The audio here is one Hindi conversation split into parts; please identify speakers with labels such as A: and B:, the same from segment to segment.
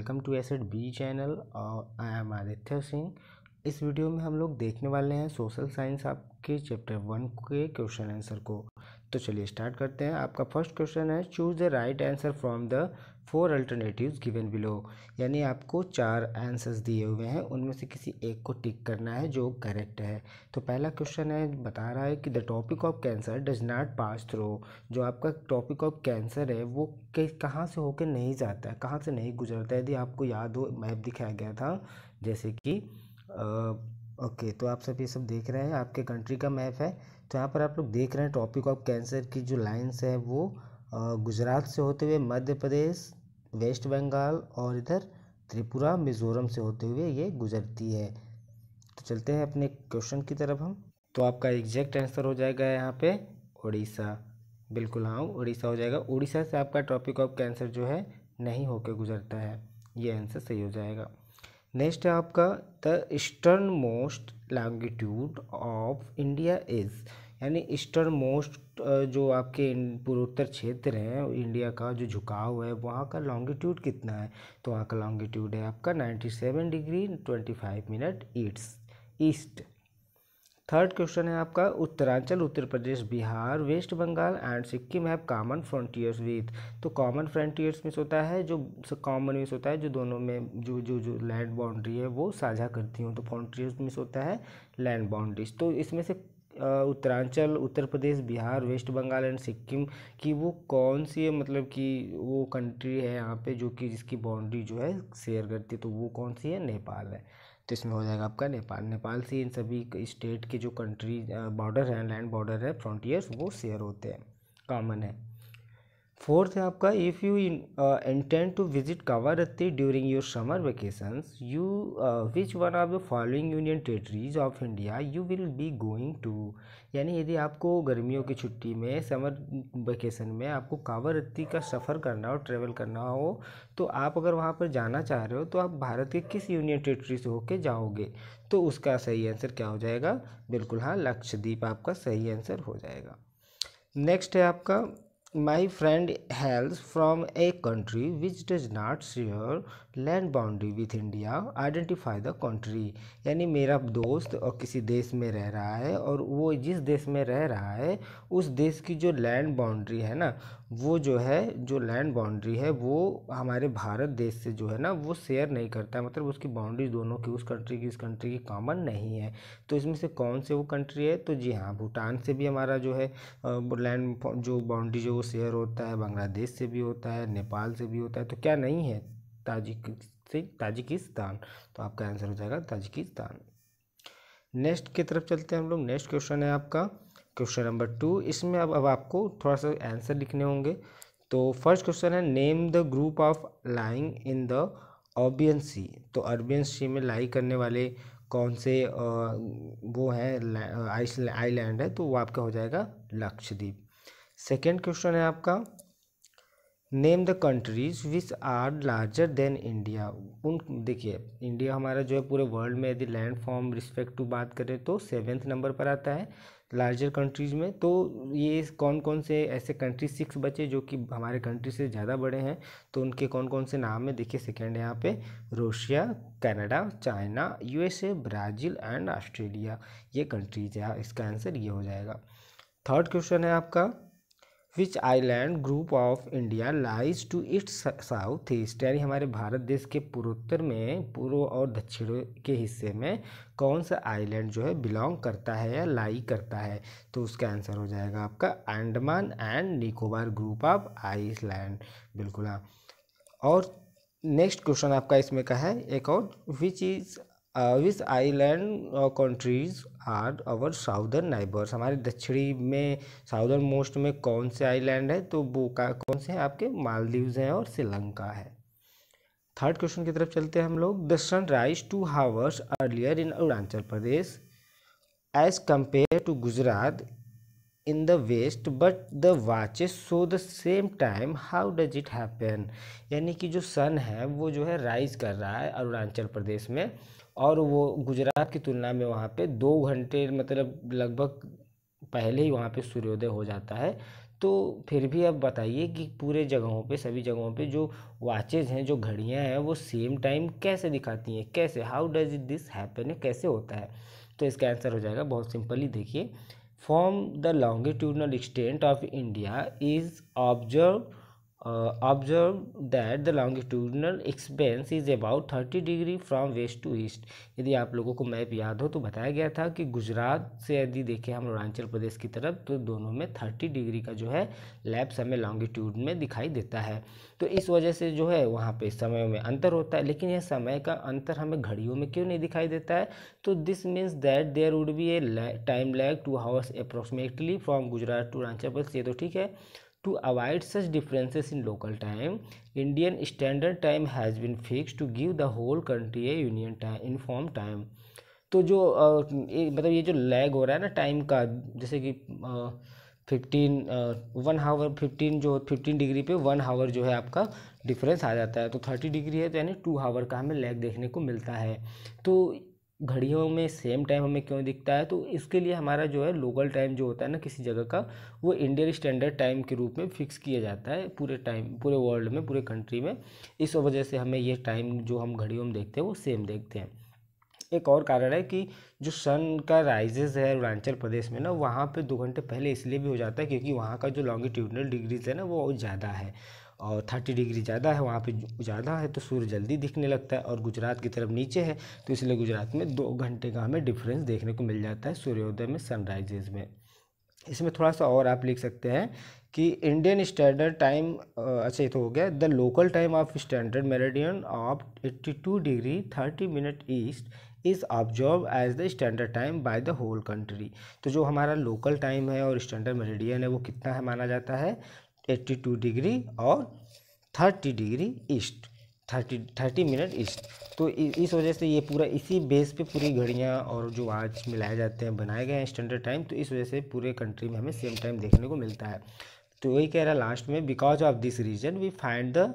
A: welcome to asset B channel और आई एम आदित्य सिंह इस वीडियो में हम लोग देखने वाले हैं सोशल साइंस आपके चैप्टर वन के क्वेश्चन आंसर को तो चलिए स्टार्ट करते हैं आपका फर्स्ट क्वेश्चन है choose the right answer from the four alternatives given below यानी आपको चार आंसर्स दिए हुए हैं उनमें से किसी एक को टिक करना है जो करेक्ट है तो पहला क्वेश्चन है बता रहा है कि the topic of Cancer does not pass through जो आपका टॉपिक ऑफ कैंसर है वो कहाँ से होकर नहीं जाता है कहाँ से नहीं गुजरता है यदि आपको याद हो मैप दिखाया गया था जैसे कि ओके तो आप सब ये सब देख रहे हैं आपके कंट्री का मैप है तो यहाँ पर आप लोग देख रहे हैं टॉपिक ऑफ कैंसर की जो लाइन्स है वो गुजरात से होते हुए मध्य प्रदेश वेस्ट बंगाल और इधर त्रिपुरा मिजोरम से होते हुए ये गुजरती है तो चलते हैं अपने क्वेश्चन की तरफ हम तो आपका एग्जैक्ट आंसर हो जाएगा यहाँ पे उड़ीसा बिल्कुल हाँ उड़ीसा हो जाएगा उड़ीसा से आपका टॉपिक ऑफ कैंसर जो है नहीं होकर गुजरता है ये आंसर सही हो जाएगा नेक्स्ट है आपका the eastern most longitude of India is यानी ईस्टर्न मोस्ट जो आपके पूर्वोत्तर क्षेत्र हैं इंडिया का जो झुकाव है वहाँ का लॉन्गिट्यूड कितना है तो वहाँ का लॉन्गिट्यूड है आपका 97 degree 25 minute it's east third question है आपका Uttaranchal Uttar Pradesh Bihar West Bengal and Sikkim have common frontiers with तो कॉमन फ्रंटियर्स मीन्स होता है जो कॉमन मीन्स होता है जो दोनों में जो जो जो लैंड बाउंड्री है वो साझा करती हूँ तो फ्रंटियर्स मीन्स होता है लैंड बाउंड्रीज तो इसमें से उत्तरांचल उत्तर प्रदेश बिहार वेस्ट बंगाल एंड सिक्किम की वो कौन सी है मतलब कि वो कंट्री है यहाँ पे जो कि जिसकी बाउंड्री जो है शेयर करती है तो वो कौन सी है नेपाल है तो इसमें हो जाएगा आपका नेपाल नेपाल से इन सभी स्टेट के जो कंट्री बॉर्डर हैं लैंड बॉर्डर है फ्रंटियर्स वो शेयर होते हैं कॉमन है फोर्थ है आपका if you intend to visit Kavaratti during your summer vacations you which one of the following union territories of India you will be going to यानी यदि आपको गर्मियों की छुट्टी में समर वेकेशन में आपको कावारत्ती का सफ़र करना हो ट्रेवल करना हो तो आप अगर वहाँ पर जाना चाह रहे हो तो आप भारत के किस यूनियन टेरेटरी से होके जाओगे तो उसका सही आंसर क्या हो जाएगा बिल्कुल हाँ लक्षद्वीप आपका सही आंसर हो जाएगा नेक्स्ट है आपका my friend hails from a country which does not share land boundary with India identify the country यानी मेरा दोस्त और किसी देश में रह रहा है और वो जिस देश में रह रहा है उस देश की जो लैंड बाउंड्री है ना वो जो है जो लैंड बाउंड्री है वो हमारे भारत देश से जो है ना वो शेयर नहीं करता है मतलब उसकी बाउंड्रीज दोनों की उस कंट्री की इस कंट्री की कॉमन नहीं है तो इसमें से कौन से वो कंट्री है तो जी हाँ भूटान से भी हमारा जो है लैंड जो बाउंड्री जो वो शेयर होता है बांग्लादेश से भी होता है नेपाल से भी होता है तो क्या नहीं है ताजिक से ताजिकिस्तान तो आपका आंसर हो जाएगा ताजिकिस्तान नेक्स्ट की तरफ चलते हैं हम लोग नेक्स्ट क्वेश्चन है आपका क्वेश्चन नंबर टू इसमें अब अब आपको थोड़ा सा आंसर लिखने होंगे तो फर्स्ट क्वेश्चन है name the group of lying in the Arabian sea तो अरबियन सी में लाई करने वाले कौन से वो हैं आइसलैंड है तो वो आपका हो जाएगा लक्षद्वीप सेकेंड क्वेश्चन है आपका name the countries which are larger than India उन देखिए इंडिया हमारा जो है पूरे वर्ल्ड में यदि लैंड फॉर्म रिस्पेक्ट टू बात करें तो सेवेंथ नंबर पर आता है लार्जर कंट्रीज में तो ये कौन कौन से ऐसे कंट्री सिक्स बचे जो कि हमारे कंट्री से ज़्यादा बड़े हैं तो उनके कौन कौन से नाम है देखिए सेकेंड यहाँ पे Russia Canada China USA Brazil and Australia ये कंट्रीज है इसका आंसर ये हो जाएगा थर्ड क्वेश्चन है आपका which island group of India lies to its south east यानी हमारे भारत देश के पूर्वोत्तर में पूर्व और दक्षिण के हिस्से में कौन सा आइलैंड जो है बिलोंग करता है या लाई करता है तो उसका आंसर हो जाएगा आपका Andaman and Nicobar group of island बिल्कुल हाँ और नेक्स्ट क्वेश्चन आपका इसमें का है एक और which is these island countries are our southern neighbours हमारे दक्षिणी में साउदर्न मोस्ट में कौन से आइलैंड है तो वो का कौन से हैं आपके मालदीव्स हैं और श्रीलंका है थर्ड क्वेश्चन की तरफ चलते हैं हम लोग the sun rise two hours earlier in Arunachal Pradesh as compare to Gujarat in the west but the watches show the same time how does it happen यानी कि जो सन है वो जो है राइज कर रहा है अरुणाचल प्रदेश में और वो गुजरात की तुलना में वहाँ पे दो घंटे मतलब लगभग पहले ही वहाँ पे सूर्योदय हो जाता है तो फिर भी आप बताइए कि पूरे जगहों पे सभी जगहों पे जो वॉचेज़ हैं जो घड़ियाँ हैं वो सेम टाइम कैसे दिखाती हैं कैसे हाउ डज दिस हैपन कैसे होता है तो इसका आंसर हो जाएगा बहुत सिंपली देखिए from the longitudinal extent of India is observe uh, observe that the longitudinal is is about degree degree from west to east यदि आप लोगों को मैप याद हो तो बताया गया था कि गुजरात से यदि देखें हम अरुणाचल प्रदेश की तरफ तो दोनों में थर्टी डिग्री का जो है लैप्स हमें लॉन्गिट्यूड में दिखाई देता है तो इस वजह से जो है वहाँ पे समय में अंतर होता है लेकिन यह समय का अंतर हमें घड़ियों में क्यों नहीं दिखाई देता है तो this means that there would be a time lag two hours approximately from Gujarat to Arunachal Pradesh ये तो ठीक है to avoid such differences in local time Indian standard time has been fixed to give the whole country a union time form time तो जो मतलब ये जो लैग हो रहा है ना टाइम का जैसे कि फिफ्टीन वन हावर फिफ्टीन जो फिफ्टीन डिग्री पे वन हावर जो है आपका डिफरेंस आ जाता है तो थर्टी डिग्री है तो यानी टू हावर का हमें लैग देखने को मिलता है तो घड़ियों में सेम टाइम हमें क्यों दिखता है तो इसके लिए हमारा जो है लोकल टाइम जो होता है ना किसी जगह का वो इंडियन स्टैंडर्ड टाइम के रूप में फिक्स किया जाता है पूरे टाइम पूरे वर्ल्ड में पूरे कंट्री में इस वजह से हमें ये टाइम जो हम घड़ियों में देखते हैं वो सेम देखते हैं एक और कारण है कि जो सन का राइजेज है अरुणाचल प्रदेश में ना वहाँ पर दो घंटे पहले इसलिए भी हो जाता है क्योंकि वहाँ का जो लॉन्गिट्यूडनल डिग्रीज है ना वो ज़्यादा है और थर्टी डिग्री ज़्यादा है वहाँ पे ज़्यादा है तो सूर्य जल्दी दिखने लगता है और गुजरात की तरफ नीचे है तो इसलिए गुजरात में दो घंटे का हमें डिफरेंस देखने को मिल जाता है सूर्योदय में सनराइजेज में इसमें थोड़ा सा और आप लिख सकते हैं कि इंडियन स्टैंडर्ड टाइम अच्छा ये तो हो गया the local time of standard meridian of 82 degree 30 minute east is observe as the standard time by the whole country तो जो हमारा लोकल टाइम है और स्टैंडर्ड मेरेडियन है वो कितना है माना जाता है एट्टी टू डिग्री और thirty degree east thirty thirty minute east तो इस वजह से ये पूरा इसी बेस पे पूरी घड़ियाँ और जो वाच मिलाए जाते हैं बनाए गए हैं स्टैंडर्ड टाइम तो इस वजह से पूरे कंट्री में हमें सेम टाइम देखने को मिलता है तो वही कह रहा है लास्ट में because of this reason we find the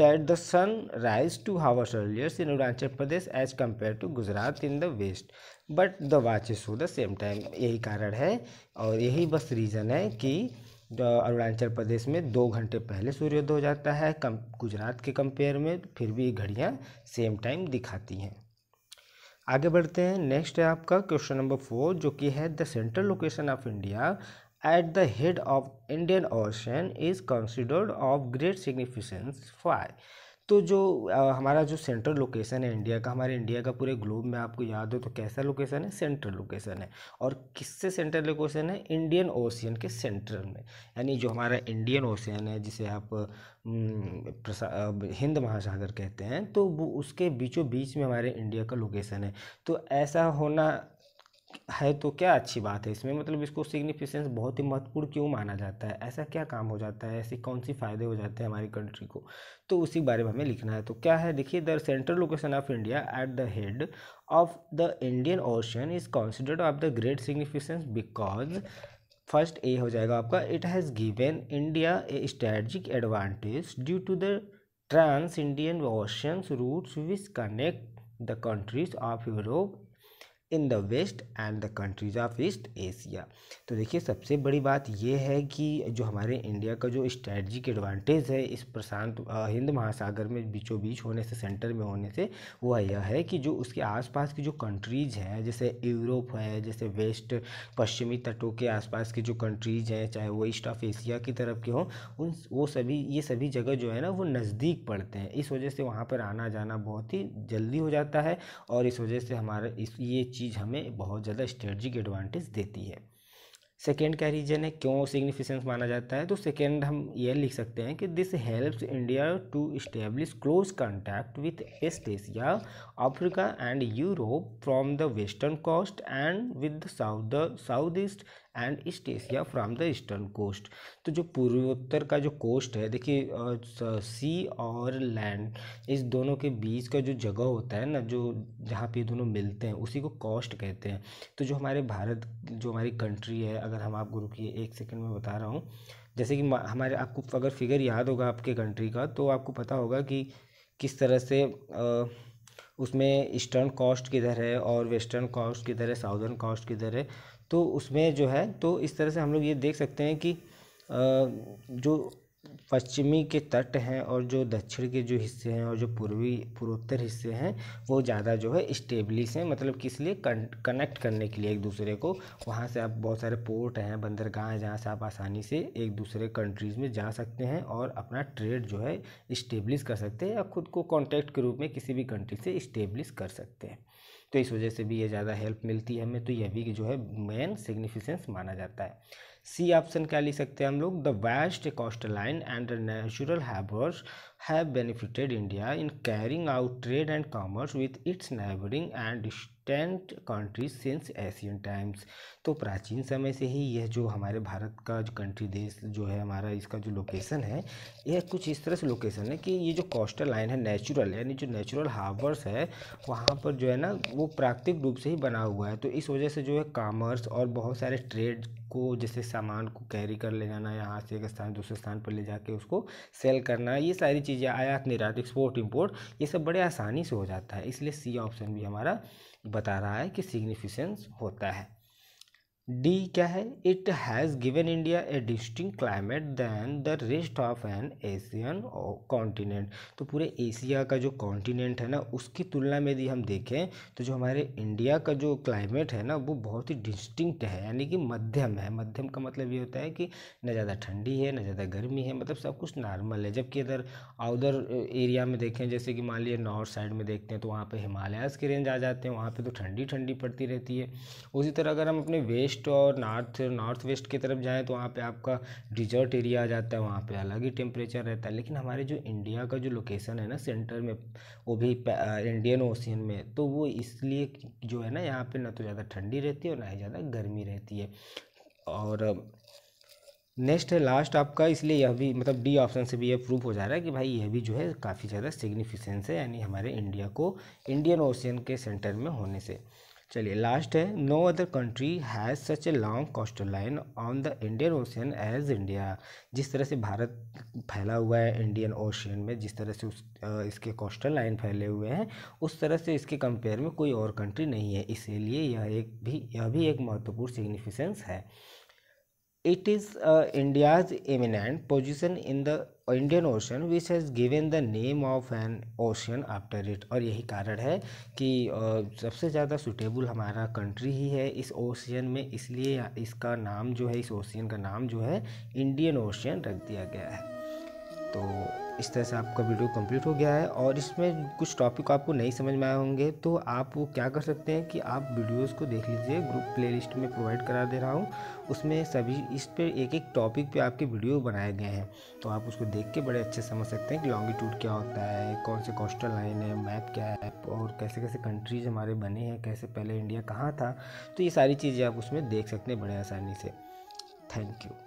A: that the sun rise two two hours in Arunachal Pradesh as compare to Gujarat in the west but the watch is show the same time यही कारण है और यही बस रीज़न है कि अरुणाचल प्रदेश में दो घंटे पहले सूर्योदय हो जाता है कम गुजरात के कंपेयर में फिर भी घड़ियाँ सेम टाइम दिखाती हैं आगे बढ़ते हैं नेक्स्ट है आपका क्वेश्चन नंबर फोर जो कि है the central location of India at the head of Indian ocean is considered of great significance five तो जो आ, हमारा जो सेंट्रल लोकेशन है इंडिया का हमारे इंडिया का पूरे ग्लोब में आपको याद हो तो कैसा लोकेशन है सेंट्रल लोकेशन है और किससे सेंट्रल लोकेशन है इंडियन ओशियन के सेंटर में यानी जो हमारा इंडियन ओशियन है जिसे आप हिंद महासागर कहते हैं तो वो उसके बीचों बीच में हमारे इंडिया का लोकेशन है तो ऐसा होना है तो क्या अच्छी बात है इसमें मतलब इसको सिग्निफिकेंस बहुत ही महत्वपूर्ण क्यों माना जाता है ऐसा क्या काम हो जाता है ऐसे कौन सी फ़ायदे हो जाते हैं हमारी कंट्री को तो उसी बारे में हमें लिखना है तो क्या है देखिए the central location of India at the head of the Indian ocean is considered of the great significance because first a हो जाएगा आपका it has given India a strategic advantage due to the trans Indian oceans routes which connect the countries of Europe in the west and the countries of East Asia तो देखिए सबसे बड़ी बात यह है कि जो हमारे इंडिया का जो स्ट्रेटजिक एडवांटेज है इस प्रशांत हिंद महासागर में बीचों बीच होने से सेंटर में होने से वह यह है कि जो उसके आसपास की जो कंट्रीज हैं जैसे यूरोप है जैसे वेस्ट पश्चिमी तटों के आसपास की जो कंट्रीज हैं चाहे वो ईस्ट ऑफ एशिया की तरफ के हों उन वो सभी ये सभी जगह जो है ना वो नज़दीक पड़ते हैं इस वजह से वहाँ पर आना जाना बहुत ही जल्दी हो जाता है और इस वजह से हमारा इस ये चीज़ चीज़ हमें बहुत ज़्यादा स्ट्रेटजिक एडवांटेज देती है सेकेंड क्या रीजन है क्यों सिग्निफिकेंस माना जाता है तो सेकेंड हम ये लिख सकते हैं कि this helps India to establish close contact with East Asia Africa and Europe from the western coast and with the south south east and East Asia from the eastern coast तो जो पूर्वोत्तर का जो कोस्ट है देखिए सी और लैंड इस दोनों के बीच का जो जगह होता है ना जो जहाँ पे दोनों मिलते हैं उसी को कोस्ट कहते हैं तो जो हमारे भारत जो हमारी कंट्री है अगर हम आपको रुकिए एक सेकेंड में बता रहा हूँ जैसे कि हमारे आपको अगर फिगर याद होगा आपके कंट्री का तो आपको पता होगा कि किस तरह से आ, उसमें ईस्टर्न कॉस्ट किधर है और वेस्टर्न कॉस्ट किधर है साउदर्न कॉस्ट किधर है तो उसमें जो है तो इस तरह से हम लोग ये देख सकते हैं कि जो पश्चिमी के तट हैं और जो दक्षिण के जो हिस्से हैं और जो पूर्वी पूर्वोत्तर हिस्से हैं वो ज़्यादा जो है स्टेबलिश हैं मतलब किस लिए कनेक्ट करने के लिए एक दूसरे को वहाँ से आप बहुत सारे पोर्ट हैं बंदरगाह हैं जहाँ से आप आसानी से एक दूसरे कंट्रीज़ में जा सकते हैं और अपना ट्रेड जो है इस्टेब्लिश कर सकते हैं या खुद को कॉन्टैक्ट के रूप में किसी भी कंट्री से इस्टेब्लिश कर सकते हैं तो इस वजह से भी ये ज़्यादा हेल्प मिलती है हमें तो यह भी जो है मेन सिग्निफिकेंस माना जाता है सी ऑप्शन क्या लिख सकते हैं हम लोग the west line and natural harbours have benefited India in carrying out trade and commerce with its neighbouring and distant countries since Asian times तो प्राचीन समय से ही यह जो हमारे भारत का जो कंट्री देश जो है हमारा इसका जो लोकेशन है यह कुछ इस तरह से लोकेशन है कि ये जो कोस्टल लाइन है नेचुरल यानी जो नेचुरल हार्बर्स है वहाँ पर जो है ना वो प्राकृतिक रूप से ही बना हुआ है तो इस वजह से जो है कामर्स और बहुत सारे ट्रेड को जैसे सामान को कैरी कर ले जाना यहाँ से एक स्थान दूसरे स्थान पर ले जाके उसको सेल करना ये सारी चीज़ें आयात निर्यात एक्सपोर्ट इम्पोर्ट ये सब बड़े आसानी से हो जाता है इसलिए सी ऑप्शन भी हमारा बता रहा है कि सिग्निफिकेंस होता है डी क्या है it has given India a distinct climate than the rest of an Asian continent तो पूरे एशिया का जो कॉन्टिनेंट है ना उसकी तुलना में यदि हम देखें तो जो हमारे इंडिया का जो क्लाइमेट है ना वो बहुत ही डिस्टिंक्ट है यानी कि मध्यम है मध्यम का मतलब ये होता है कि ना ज़्यादा ठंडी है ना ज़्यादा गर्मी है मतलब सब कुछ नॉर्मल है जबकि इधर आउदर एरिया में देखें जैसे कि मान लीजिए नॉर्थ साइड में देखते हैं तो वहाँ पर हिमालयाज़ के रेंज आ जाते हैं वहाँ पर तो ठंडी ठंडी पड़ती रहती है उसी तरह अगर हम अपने वेस्ट वेस्ट और नॉर्थ नॉर्थ वेस्ट की तरफ जाएँ तो वहाँ पे आपका डिजर्ट एरिया आ जाता है वहाँ पर अलग ही टेम्परेचर रहता है लेकिन हमारे जो इंडिया का जो लोकेशन है ना सेंटर में वो भी इंडियन ओशियन में तो वो इसलिए जो है ना यहाँ पे ना तो ज़्यादा ठंडी रहती है और ना ही ज़्यादा गर्मी रहती है और नेक्स्ट है लास्ट आपका इसलिए यह भी मतलब डी ऑप्शन से भी यह प्रूफ हो जा रहा है कि भाई यह भी जो है काफ़ी ज़्यादा सिग्निफिकेंस है यानी हमारे इंडिया को इंडियन ओशियन के सेंटर में होने से चलिए लास्ट है no other country has such a long coastal line on the Indian ocean as India जिस तरह से भारत फैला हुआ है इंडियन ओशियन में जिस तरह से उस इसके कोस्टल लाइन फैले हुए हैं उस तरह से इसके कंपेयर में कोई और कंट्री नहीं है इसीलिए यह एक भी यह भी एक महत्वपूर्ण सिग्निफिकेंस है it is India's eminent position in the Indian ocean which has given the name of an ocean after it और यही कारण है कि uh, सबसे ज़्यादा सुटेबल हमारा कंट्री ही है इस ओशियन में इसलिए इसका नाम जो है इस ओशियन का नाम जो है इंडियन ओशियन रख दिया गया है तो इस तरह से आपका वीडियो कंप्लीट हो गया है और इसमें कुछ टॉपिक आपको नहीं समझ में आए होंगे तो आप वो क्या कर सकते हैं कि आप वीडियोस को देख लीजिए ग्रुप प्लेलिस्ट में प्रोवाइड करा दे रहा हूँ उसमें सभी इस पर एक एक टॉपिक पे आपके वीडियो बनाए गए हैं तो आप उसको देख के बड़े अच्छे समझ सकते हैं कि लॉन्गिट्यूड क्या होता है कौन से कोस्टल लाइन है मैप क्या है और कैसे कैसे कंट्रीज हमारे बने हैं कैसे पहले इंडिया कहाँ था तो ये सारी चीज़ें आप उसमें देख सकते हैं बड़े आसानी से थैंक यू